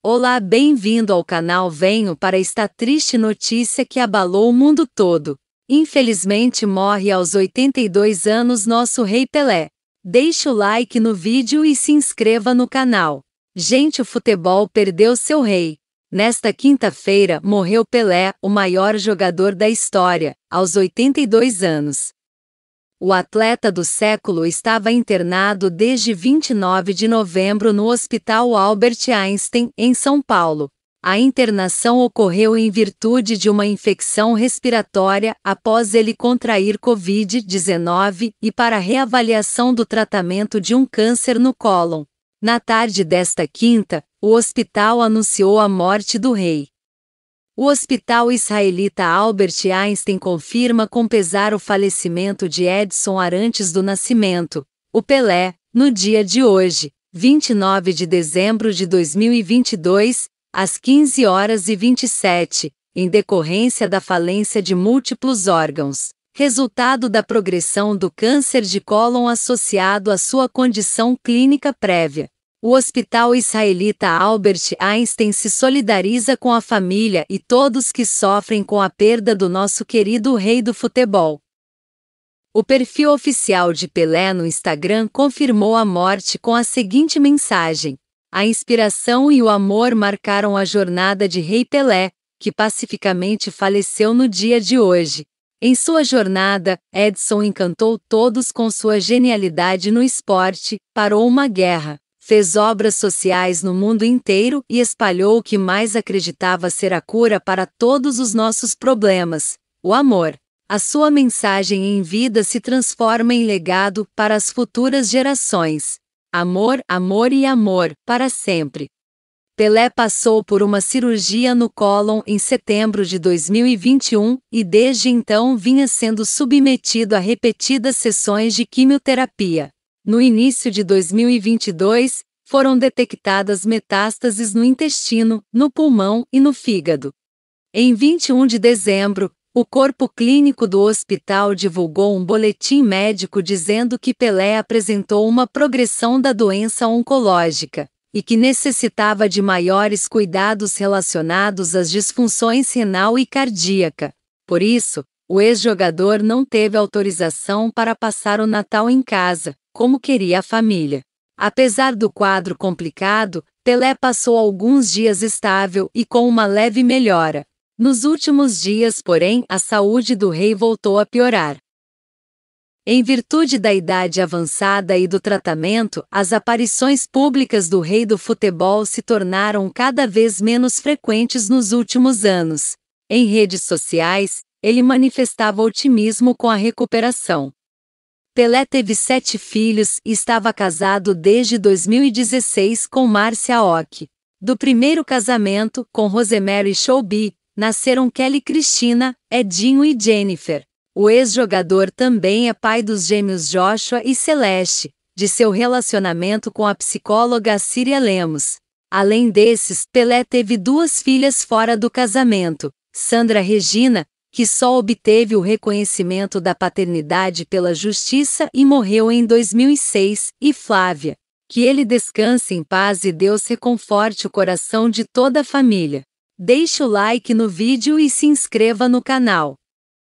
Olá, bem-vindo ao canal Venho para esta triste notícia que abalou o mundo todo. Infelizmente morre aos 82 anos nosso rei Pelé. Deixe o like no vídeo e se inscreva no canal. Gente, o futebol perdeu seu rei. Nesta quinta-feira morreu Pelé, o maior jogador da história, aos 82 anos. O atleta do século estava internado desde 29 de novembro no Hospital Albert Einstein, em São Paulo. A internação ocorreu em virtude de uma infecção respiratória após ele contrair Covid-19 e para reavaliação do tratamento de um câncer no cólon. Na tarde desta quinta, o hospital anunciou a morte do rei. O hospital israelita Albert Einstein confirma com pesar o falecimento de Edson Arantes do Nascimento, o Pelé, no dia de hoje, 29 de dezembro de 2022, às 15 horas e 27, em decorrência da falência de múltiplos órgãos, resultado da progressão do câncer de cólon associado à sua condição clínica prévia. O hospital israelita Albert Einstein se solidariza com a família e todos que sofrem com a perda do nosso querido rei do futebol. O perfil oficial de Pelé no Instagram confirmou a morte com a seguinte mensagem: A inspiração e o amor marcaram a jornada de Rei Pelé, que pacificamente faleceu no dia de hoje. Em sua jornada, Edson encantou todos com sua genialidade no esporte, parou uma guerra, fez obras sociais no mundo inteiro e espalhou o que mais acreditava ser a cura para todos os nossos problemas: o amor. A sua mensagem em vida se transforma em legado para as futuras gerações. Amor, amor e amor, para sempre. Pelé passou por uma cirurgia no cólon em setembro de 2021 e desde então vinha sendo submetido a repetidas sessões de quimioterapia. No início de 2022, foram detectadas metástases no intestino, no pulmão e no fígado. Em 21 de dezembro, o corpo clínico do hospital divulgou um boletim médico dizendo que Pelé apresentou uma progressão da doença oncológica e que necessitava de maiores cuidados relacionados às disfunções renal e cardíaca. Por isso, o ex-jogador não teve autorização para passar o Natal em casa, como queria a família. Apesar do quadro complicado, Pelé passou alguns dias estável e com uma leve melhora. Nos últimos dias, porém, a saúde do rei voltou a piorar. Em virtude da idade avançada e do tratamento, as aparições públicas do rei do futebol se tornaram cada vez menos frequentes nos últimos anos. Em redes sociais, ele manifestava otimismo com a recuperação. Pelé teve sete filhos e estava casado desde 2016 com Márcia Ock. Do primeiro casamento, com Rosemary Schoubi, nasceram Kelly Cristina, Edinho e Jennifer. O ex-jogador também é pai dos gêmeos Joshua e Celeste, de seu relacionamento com a psicóloga Síria Lemos. Além desses, Pelé teve duas filhas fora do casamento, Sandra Regina, que só obteve o reconhecimento da paternidade pela justiça e morreu em 2006, e Flávia. Que ele descanse em paz e Deus reconforte o coração de toda a família. Deixe o like no vídeo e se inscreva no canal.